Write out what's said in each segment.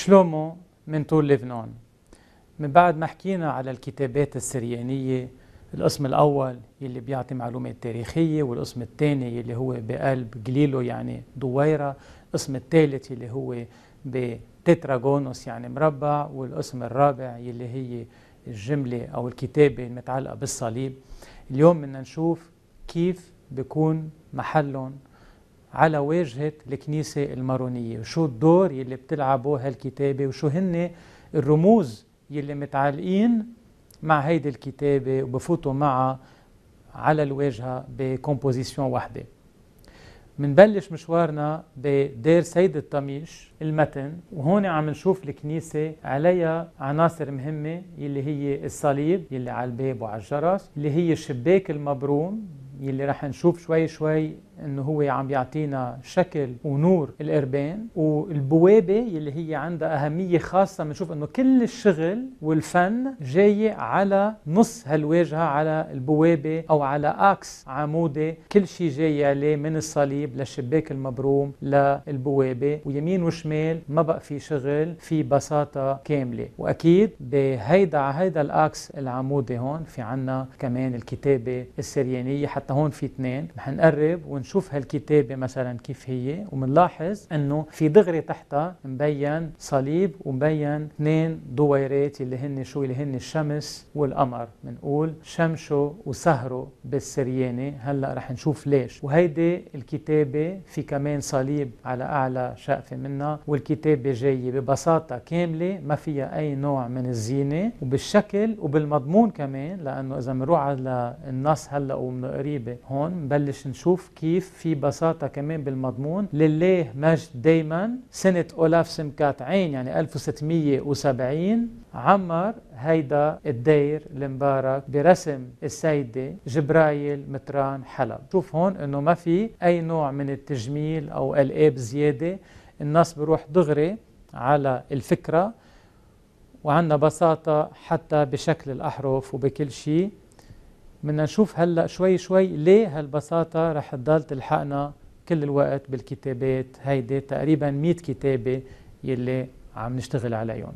شلومو من طول لبنان من بعد ما حكينا على الكتابات السريانية القسم الأول يلي بيعطي معلومات تاريخية والقسم الثاني يلي هو بقلب جليلو يعني دويرة القسم الثالث يلي هو بتتراجونوس يعني مربع والقسم الرابع يلي هي الجملة أو الكتابة المتعلقة بالصليب اليوم بدنا نشوف كيف بيكون محلهم على واجهة الكنيسة المارونية وشو الدور يلي بتلعبه هالكتابة وشو هن الرموز يلي متعلقين مع هيدي الكتابة وبفوتوا معها على الواجهة بكومبوزيسيون وحدة منبلش مشوارنا بدير سيد الطميش المتن وهون عم نشوف الكنيسة عليها عناصر مهمة يلي هي الصليب يلي على الباب وعلى الجرس اللي هي الشباك المبروم يلي رح نشوف شوي شوي انه هو عم يعطينا شكل ونور الاربان والبوابه يلي هي عندها اهميه خاصه بنشوف انه كل الشغل والفن جاي على نص هالواجهه على البوابه او على اكس عمودي كل شيء جاي عليه من الصليب للشباك المبروم للبوابه ويمين وشمال ما بقى في شغل في بساطه كامله واكيد بهيدا على هيدا الاكس العمودي هون في عنا كمان الكتابه السريانيه حتى هون في اثنين رح نقرب ونشوف بنشوف هالكتابة مثلا كيف هي وبنلاحظ انه في دغري تحتها مبين صليب ومبين اثنين دويرات اللي هن شو اللي هن الشمس والقمر بنقول شمسه وسهره بالسرياني هلا رح نشوف ليش وهيدي الكتابة في كمان صليب على اعلى شقفة منها والكتابة جاية ببساطة كاملة ما فيها اي نوع من الزينة وبالشكل وبالمضمون كمان لانه اذا بنروح على النص هلا ومن قريبة هون بنبلش نشوف كيف بضيف في بساطة كمان بالمضمون لله مجد دايما سنة أولاف سمكات عين يعني 1670 عمر هيدا الدير المبارك برسم السيدة جبرايل متران حلب شوف هون انه ما في اي نوع من التجميل او القاب زيادة الناس بروح دغري على الفكرة وعندنا بساطة حتى بشكل الأحرف وبكل شيء بدنا نشوف هلا شوي شوي ليه هالبساطة رح تضل تلحقنا كل الوقت بالكتابات هيدي تقريبا 100 كتابة يلي عم نشتغل عليهم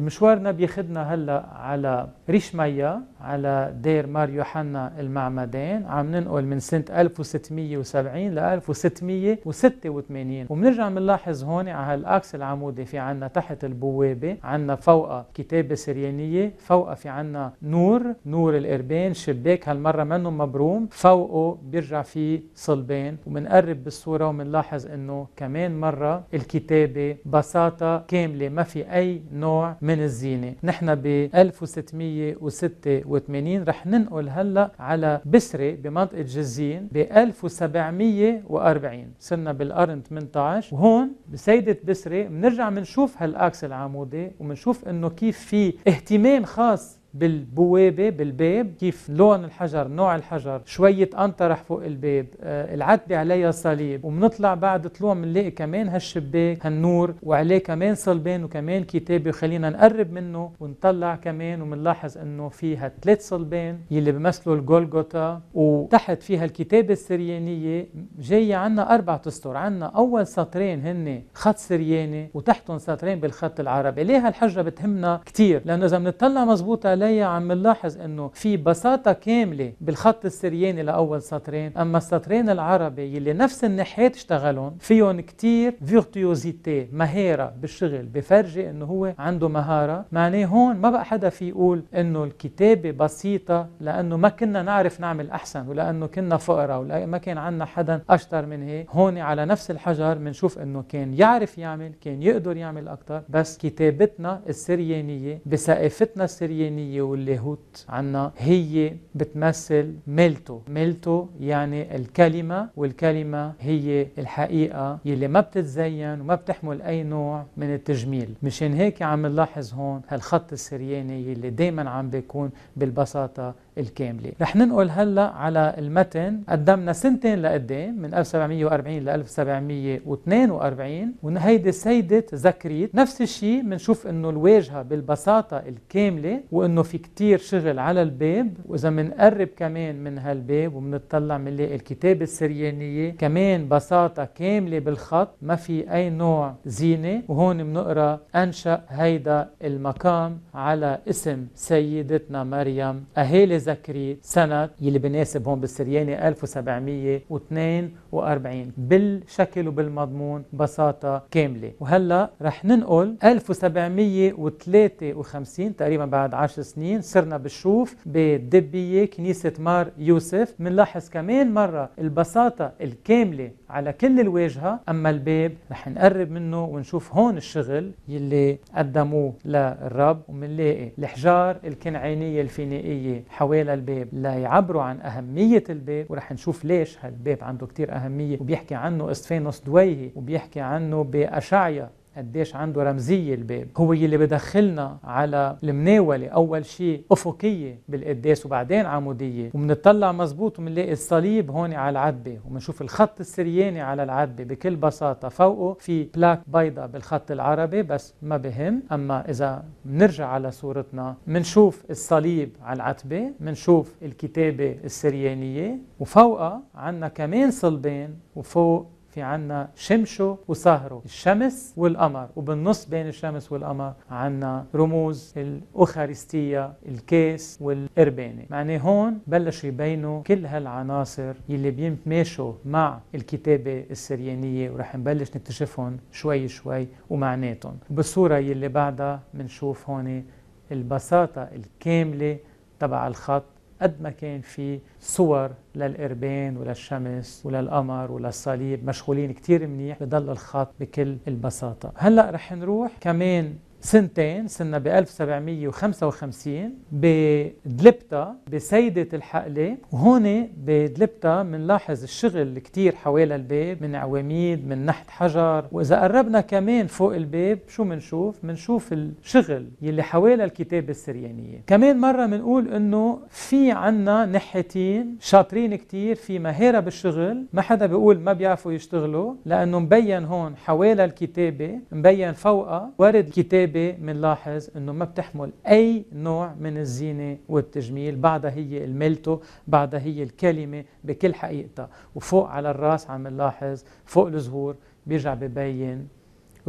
مشوارنا بياخذنا هلا على ريش ميا على دير مار يوحنا المعمدان عم ننقل من سنة 1670 ل 1686 وبنرجع بنلاحظ هون على هالاكس العمودي في عنا تحت البوابة عنا فوقها كتابة سريانية فوقها في عنا نور نور الاربين شباك هالمرة منه مبروم فوقه بيرجع في صلبان وبنقرب بالصورة وبنلاحظ انه كمان مرة الكتابة بساطة كاملة ما في اي نوع من الزينة نحن ب 1686 رح ننقل هلأ على بسرة بمنطقة جزين ب 1740 صرنا بالقرن 18 وهون بسيدة بسرة بنرجع بنشوف هالأكس العمودي وبنشوف انه كيف في اهتمام خاص بالبوابة بالباب كيف لون الحجر نوع الحجر شوية أنطرح فوق الباب آه العتبة عليها صليب وبنطلع بعد طلوع بنلاقي كمان هالشباك هالنور وعليه كمان صلبين وكمان كتاب خلينا نقرب منه ونطلع كمان وبنلاحظ انه فيها ثلاث صلبين يلي بمثلوا الجولجوتا وتحت فيها الكتابة السريانية جاية عنا أربع أسطر عنا أول سطرين هن خط سرياني وتحتهم سطرين بالخط العربي ليه هالحجرة بتهمنا كتير لأنه إذا بنطلع مزبوط عليها حواليا عم نلاحظ انه في بساطه كامله بالخط السرياني لاول سطرين اما السطرين العربي يلي نفس الناحيات اشتغلهم فيهم كتير فيرتيوزيتي مهاره بالشغل بفرجي انه هو عنده مهاره معناه هون ما بقى حدا في يقول انه الكتابه بسيطه لانه ما كنا نعرف نعمل احسن ولانه كنا فقراء ولا ما كان عندنا حدا اشطر من هيك هون على نفس الحجر بنشوف انه كان يعرف يعمل كان يقدر يعمل اكثر بس كتابتنا السريانيه بثقافتنا السريانيه الروسية واللاهوت عنا هي بتمثل ميلتو ميلتو يعني الكلمة والكلمة هي الحقيقة يلي ما بتتزين وما بتحمل أي نوع من التجميل مشان هيك عم نلاحظ هون هالخط السرياني يلي دايما عم بيكون بالبساطة الكاملة رح ننقل هلا على المتن قدمنا سنتين لقدام إيه؟ من 1740 ل 1742 وهيدي سيدة زكريت نفس الشيء بنشوف انه الواجهة بالبساطة الكاملة وانه في كتير شغل على الباب واذا بنقرب كمان من هالباب وبنطلع بنلاقي الكتابة السريانية كمان بساطة كاملة بالخط ما في اي نوع زينة وهون بنقرا انشأ هيدا المقام على اسم سيدتنا مريم اهالي ذكري سنة يلي بناسب هون بالسرياني 1742 بالشكل وبالمضمون بساطة كاملة وهلا رح ننقل 1753 تقريبا بعد 10 سنين صرنا بنشوف بالدبية كنيسة مار يوسف بنلاحظ كمان مرة البساطة الكاملة على كل الواجهة أما الباب رح نقرب منه ونشوف هون الشغل يلي قدموه للرب ومنلاقي الحجار الكنعانية الفينيقية حوالى الباب ليعبروا عن أهمية الباب ورح نشوف ليش هالباب عنده كتير أهمية وبيحكي عنه استفانوس دويهي وبيحكي عنه بأشعيا قديش عنده رمزية الباب هو يلي بدخلنا على المناولة أول شيء أفقية بالقداس وبعدين عمودية وبنطلع مزبوط وبنلاقي الصليب هون على العتبة وبنشوف الخط السرياني على العتبة بكل بساطة فوقه في بلاك بيضة بالخط العربي بس ما بهم أما إذا بنرجع على صورتنا بنشوف الصليب على العتبة بنشوف الكتابة السريانية وفوقها عنا كمان صلبين وفوق في عنا شمشه وسهره الشمس والقمر وبالنص بين الشمس والقمر عنا رموز الأخارستية الكيس والقربانة معناه هون بلشوا يبينوا كل هالعناصر يلي بيمشوا مع الكتابة السريانية ورح نبلش نكتشفهم شوي شوي ومعناتهم بالصورة يلي بعدها بنشوف هون البساطة الكاملة تبع الخط قد ما كان في صور للإربان وللشمس وللقمر وللصليب مشغولين كتير منيح بضل الخط بكل البساطة هلأ رح نروح كمان سنتين سنة ب 1755 بدلبتا بسيدة الحقلة وهون بدلبتا بنلاحظ الشغل كتير حوالي الباب من عواميد من نحت حجر وإذا قربنا كمان فوق الباب شو منشوف؟ منشوف الشغل يلي حوالي الكتابة السريانية كمان مرة منقول إنه في عنا نحتين شاطرين كتير في مهارة بالشغل ما حدا بيقول ما بيعرفوا يشتغلوا لأنه مبين هون حوالي الكتابة مبين فوقها ورد كتاب الجلابة بنلاحظ انه ما بتحمل اي نوع من الزينة والتجميل بعدها هي الملتو بعدها هي الكلمة بكل حقيقتها وفوق على الراس عم نلاحظ فوق الزهور بيرجع ببين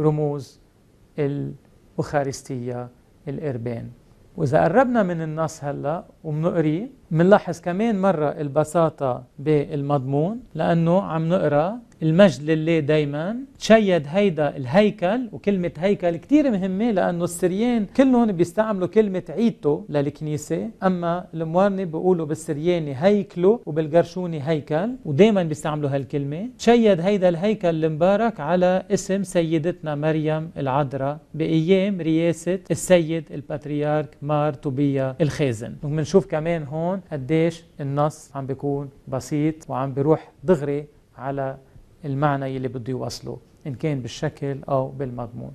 رموز الأخارستية الإربان وإذا قربنا من النص هلأ وبنقريه بنلاحظ كمان مرة البساطة بالمضمون لأنه عم نقرأ المجد لله دايما تشيد هيدا الهيكل وكلمة هيكل كتير مهمة لأنه السريان كلهم بيستعملوا كلمة عيدته للكنيسة أما الموارنة بيقولوا بالسرياني هيكله وبالقرشوني هيكل ودايما بيستعملوا هالكلمة تشيد هيدا الهيكل المبارك على اسم سيدتنا مريم العذراء بأيام رياسة السيد الباتريارك مار توبيا الخازن بنشوف كمان هون قديش النص عم بيكون بسيط وعم بيروح دغري على المعنى يلي بده يوصله إن كان بالشكل أو بالمضمون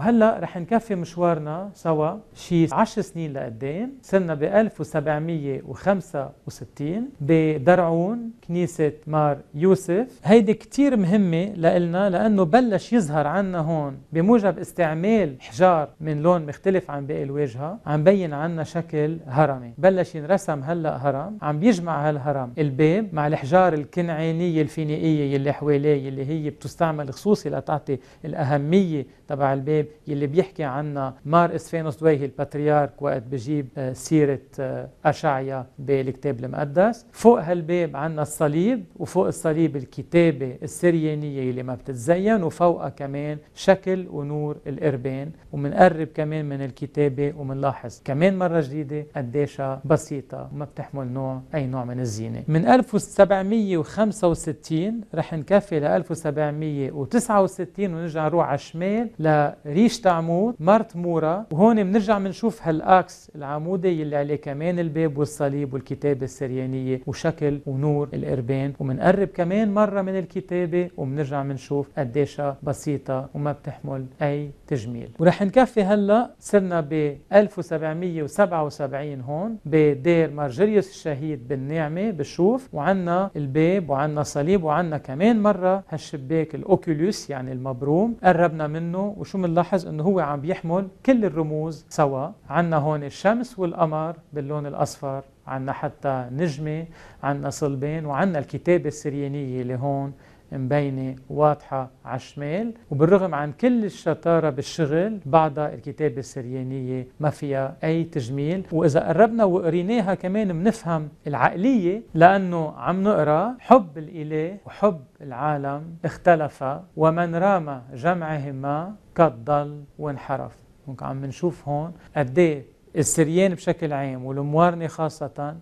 وهلا رح نكفي مشوارنا سوا شي 10 سنين لقدام صرنا ب 1765 بدرعون كنيسة مار يوسف هيدي كتير مهمة لإلنا لأنه بلش يظهر عنا هون بموجب استعمال حجار من لون مختلف عن باقي الواجهة عم بين عنا شكل هرمي بلش ينرسم هلا هرم عم بيجمع هالهرم الباب مع الحجار الكنعانية الفينيقية يلي حواليه اللي هي بتستعمل خصوصي لتعطي الأهمية تبع الباب يلي بيحكي عنها مار اسفينوس دويهي الباتريارك وقت بجيب آه، سيرة آه، أشعيا بالكتاب المقدس فوق هالباب عنا الصليب وفوق الصليب الكتابة السريانية يلي ما بتتزين وفوقها كمان شكل ونور الإربان ومنقرب كمان من الكتابة ومنلاحظ كمان مرة جديدة قديشها بسيطة وما بتحمل نوع أي نوع من الزينة من 1765 رح نكفي ل 1769 ونرجع نروح على الشمال ل ريش تعمود مرت مورا وهون بنرجع بنشوف هالاكس العمودي اللي عليه كمان الباب والصليب والكتابه السريانيه وشكل ونور القربان وبنقرب كمان مره من الكتابه وبنرجع بنشوف قديشها بسيطه وما بتحمل اي تجميل ورح نكفي هلا صرنا ب 1777 هون بدير مارجريوس الشهيد بالنعمه بالشوف وعنا الباب وعنا صليب وعنا كمان مره هالشباك الاوكيوليوس يعني المبروم قربنا منه وشو من بنلاحظ انه هو عم بيحمل كل الرموز سوا عندنا هون الشمس والقمر باللون الاصفر عندنا حتى نجمه عندنا صلبين وعندنا الكتابه السريانيه اللي هون مبينة واضحة على الشمال وبالرغم عن كل الشطارة بالشغل بعضها الكتابة السريانية ما فيها أي تجميل وإذا قربنا وقريناها كمان بنفهم العقلية لأنه عم نقرأ حب الإله وحب العالم اختلف ومن رام جمعهما قد ضل وانحرف عم نشوف هون قد إيه السريان بشكل عام والموارنة خاصة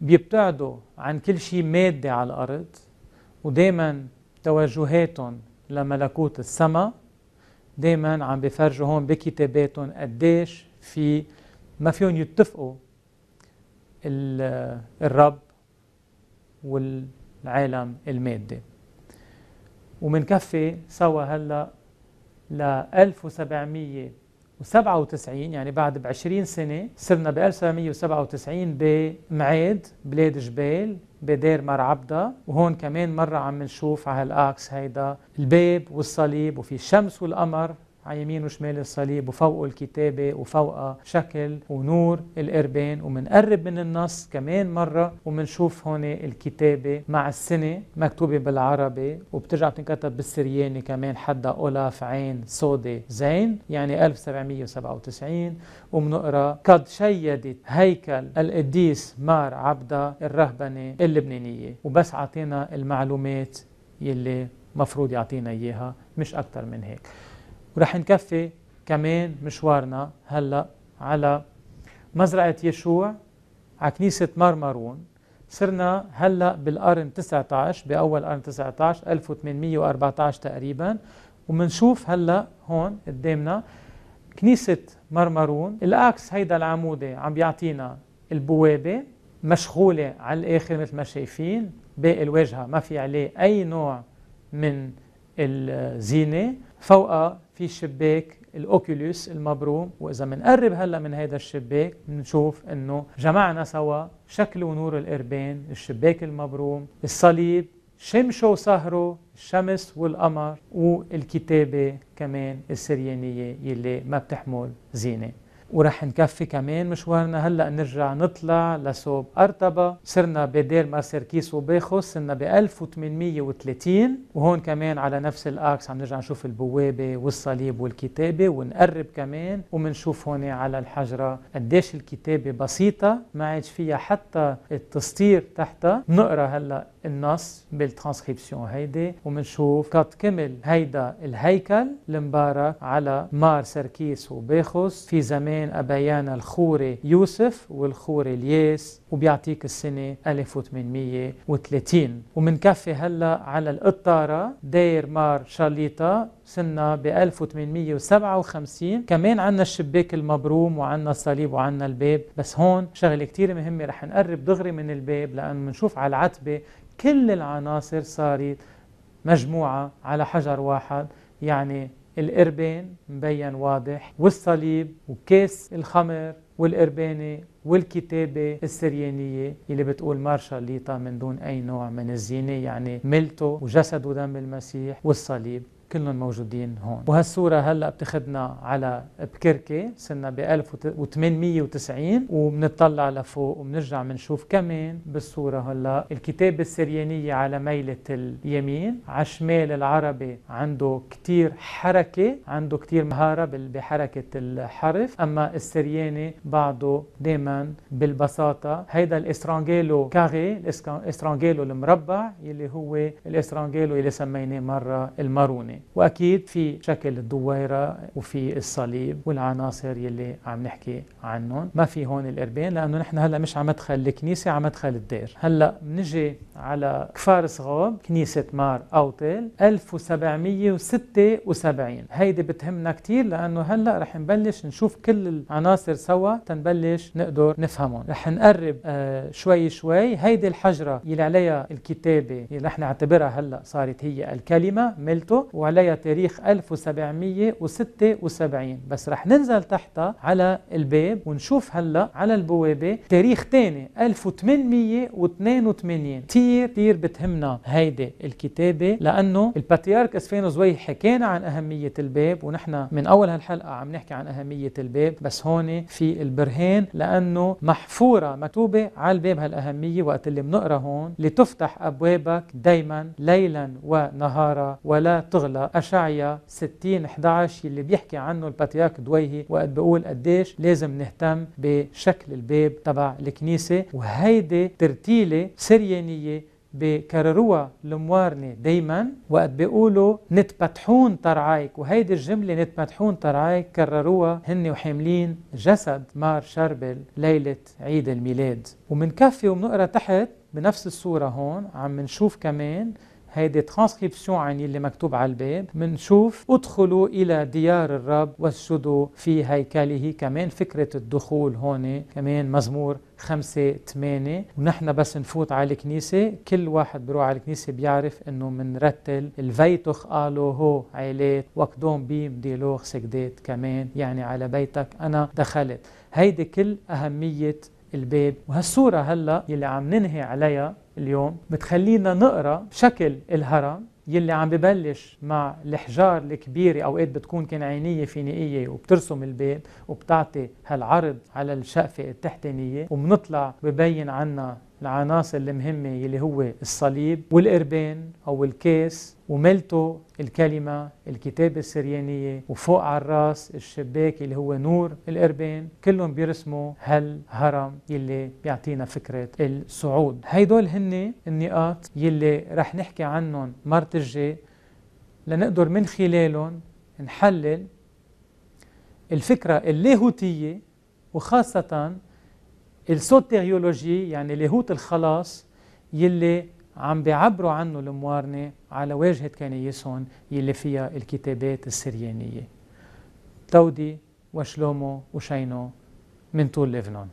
بيبتعدوا عن كل شيء مادي على الأرض ودائما توجهاتهم لملكوت السماء دائما عم بفرجوا هون بكتاباتهم قديش في ما فيهم يتفقوا الرب والعالم المادي ومنكفي سوا هلا ل 1797 يعني بعد ب 20 سنه صرنا ب 1797 بمعاد بلاد جبال بدير مر عبدة وهون كمان مرة عم نشوف على هالأكس هيدا الباب والصليب وفي الشمس والقمر على يمين وشمال الصليب وفوق الكتابة وفوق شكل ونور القربان ومنقرب من النص كمان مرة ومنشوف هون الكتابة مع السنة مكتوبة بالعربي وبترجع بتنكتب بالسرياني كمان حدا أولاف عين سودي زين يعني 1797 وبنقرا قد شيدت هيكل القديس مار عبدة الرهبنة اللبنانية وبس عطينا المعلومات يلي مفروض يعطينا إياها مش أكتر من هيك ورح نكفي كمان مشوارنا هلا على مزرعة يشوع على كنيسة مرمرون صرنا هلا بالقرن 19 بأول قرن 19 1814 تقريبا ومنشوف هلا هون قدامنا كنيسة مرمرون الأكس هيدا العمودي عم بيعطينا البوابة مشغولة على الآخر مثل ما شايفين باقي الواجهة ما في عليه أي نوع من الزينة فوقها في شباك الاوكيوليوس المبروم واذا بنقرب هلا من هذا الشباك بنشوف انه جمعنا سوا شكل ونور الاربان الشباك المبروم الصليب شمشه وسهره الشمس والقمر والكتابه كمان السريانيه يلي ما بتحمل زينه ورح نكفي كمان مشوارنا هلا نرجع نطلع لصوب ارتبا صرنا بدير ما سيركيس وباخوس صرنا ب 1830 وهون كمان على نفس الاكس عم نرجع نشوف البوابه والصليب والكتابه ونقرب كمان ومنشوف هون على الحجره قديش الكتابه بسيطه ما عادش فيها حتى التسطير تحتها بنقرا هلا النص بالترانسكريبسيون هيدي وبنشوف قد كمل هيدا الهيكل المبارك على مار سركيس وبيخوس في زمان أبيانا الخوري يوسف والخوري الياس وبيعطيك السنة 1830 ومنكفي هلا على القطارة داير مار شاليطة سنة ب 1857 كمان عندنا الشباك المبروم وعندنا الصليب وعندنا الباب بس هون شغله كتير مهمه رح نقرب دغري من الباب لانه بنشوف على العتبه كل العناصر صارت مجموعه على حجر واحد يعني القربان مبين واضح والصليب وكاس الخمر والقربانة والكتابة السريانية اللي بتقول مارشا ليتا من دون أي نوع من الزينة يعني ملته وجسد ودم المسيح والصليب كلهم موجودين هون وهالصورة هلا بتاخذنا على بكركي سنة ب 1890 وبنطلع لفوق وبنرجع بنشوف كمان بالصورة هلا الكتابة السريانية على ميلة اليمين على الشمال العربي عنده كتير حركة عنده كتير مهارة بحركة الحرف أما السرياني بعده دائما بالبساطة هيدا الإسترانجيلو كاغي الإسترانجيلو المربع يلي هو الإسترانجيلو يلي سميناه مرة الماروني العامة وأكيد في شكل الدويرة وفي الصليب والعناصر يلي عم نحكي عنهم ما في هون الاربين لأنه نحن هلأ مش على مدخل الكنيسة على مدخل الدير هلأ بنجي على كفار صغاب كنيسة مار أوتيل 1776 هيدي بتهمنا كثير لأنه هلأ رح نبلش نشوف كل العناصر سوا تنبلش نقدر نفهمهم رح نقرب آه شوي شوي هيدي الحجرة يلي عليها الكتابة اللي رح نعتبرها هلأ صارت هي الكلمة ميلتو وعليها تاريخ 1776 بس رح ننزل تحتها على الباب ونشوف هلا على البوابة تاريخ تاني 1882 كثير كثير بتهمنا هيدي الكتابة لأنه الباتريارك اسفين زوي حكينا عن أهمية الباب ونحن من أول هالحلقة عم نحكي عن أهمية الباب بس هون في البرهان لأنه محفورة مكتوبة على الباب هالأهمية وقت اللي بنقرا هون لتفتح أبوابك دايما ليلا ونهارا ولا تغلق أشعيا 60 11 اللي بيحكي عنه الباتريارك دويهي وقت بقول قديش لازم نهتم بشكل الباب تبع الكنيسة وهيدي ترتيلة سريانية بكرروها الموارنة دايما وقت بيقولوا نتفتحون ترعايك وهيدي الجملة نتفتحون ترعايك كرروها هن وحاملين جسد مار شربل ليلة عيد الميلاد ومنكفي ومنقرا تحت بنفس الصورة هون عم نشوف كمان هيدي ترانسكريبسيون يعني اللي مكتوب على الباب بنشوف ادخلوا الى ديار الرب واسجدوا في هيكله كمان فكره الدخول هون كمان مزمور خمسة ثمانية ونحن بس نفوت على الكنيسة كل واحد بروح على الكنيسة بيعرف انه منرتل الفيتخ قالوا هو عيلات وكدوم بيم ديلوغ سجدات كمان يعني على بيتك انا دخلت هيدي كل اهمية الباب وهالصورة هلا يلي عم ننهي عليها اليوم بتخلينا نقرا شكل الهرم يلي عم ببلش مع الحجار الكبيرة أوقات بتكون كان عينية فينيقية وبترسم الباب وبتعطي هالعرض على الشقفة التحتانية وبنطلع ببين عنا العناصر المهمة اللي هو الصليب والإربان أو الكاس وملته الكلمة الكتابة السريانية وفوق على الراس الشباك اللي هو نور الإربان كلهم بيرسموا هالهرم يلي بيعطينا فكرة الصعود هيدول هن النقاط يلي رح نحكي عنهم مرة الجاي لنقدر من خلالهم نحلل الفكرة اللاهوتية وخاصة السوتيريولوجي يعني لاهوت الخلاص يلي عم بيعبروا عنه الموارنة على واجهة كنيسهم يلي فيها الكتابات السريانية تودي وشلومو وشينو من طول لبنان